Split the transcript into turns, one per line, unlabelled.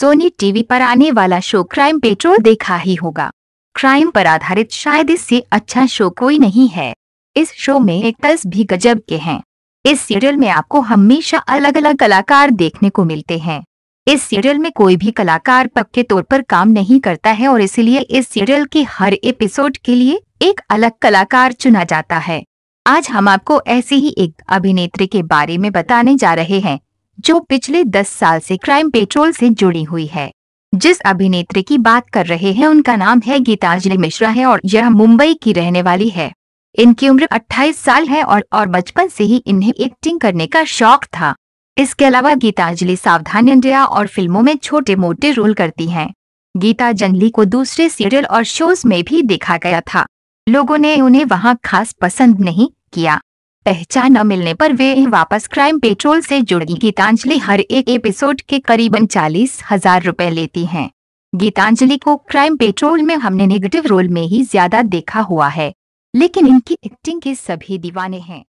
Sony TV पर आने वाला शो क्राइम पेट्रोल देखा ही होगा क्राइम पर आधारित शायद इससे अच्छा शो कोई नहीं है इस शो में एक्टर्स भी गजब के हैं इस सीरियल में आपको हमेशा अलग अलग कलाकार देखने को मिलते हैं इस सीरियल में कोई भी कलाकार पक्के तौर पर काम नहीं करता है और इसलिए इस सीरियल के हर एपिसोड के लिए एक अलग कलाकार चुना जाता है आज हम आपको ऐसी ही एक अभिनेत्री के बारे में बताने जा रहे हैं जो पिछले दस साल से क्राइम पेट्रोल से जुड़ी हुई है जिस अभिनेत्री की बात कर रहे हैं उनका नाम है गीतांजलि मिश्रा है और यह मुंबई की रहने वाली है इनकी उम्र 28 साल है और और बचपन से ही इन्हें एक्टिंग करने का शौक था इसके अलावा गीतांजलि सावधान इंडिया और फिल्मों में छोटे मोटे रोल करती हैं गीता जंगली को दूसरे सीरियल और शोज में भी देखा गया था लोगों ने उन्हें वहाँ खास पसंद नहीं किया पहचान न मिलने पर वे वापस क्राइम पेट्रोल से जुड़ी गीतांजलि हर एक एपिसोड के करीबन चालीस हजार रूपए लेती हैं। गीतांजलि को क्राइम पेट्रोल में हमने नेगेटिव रोल में ही ज्यादा देखा हुआ है लेकिन इनकी एक्टिंग के सभी दीवाने हैं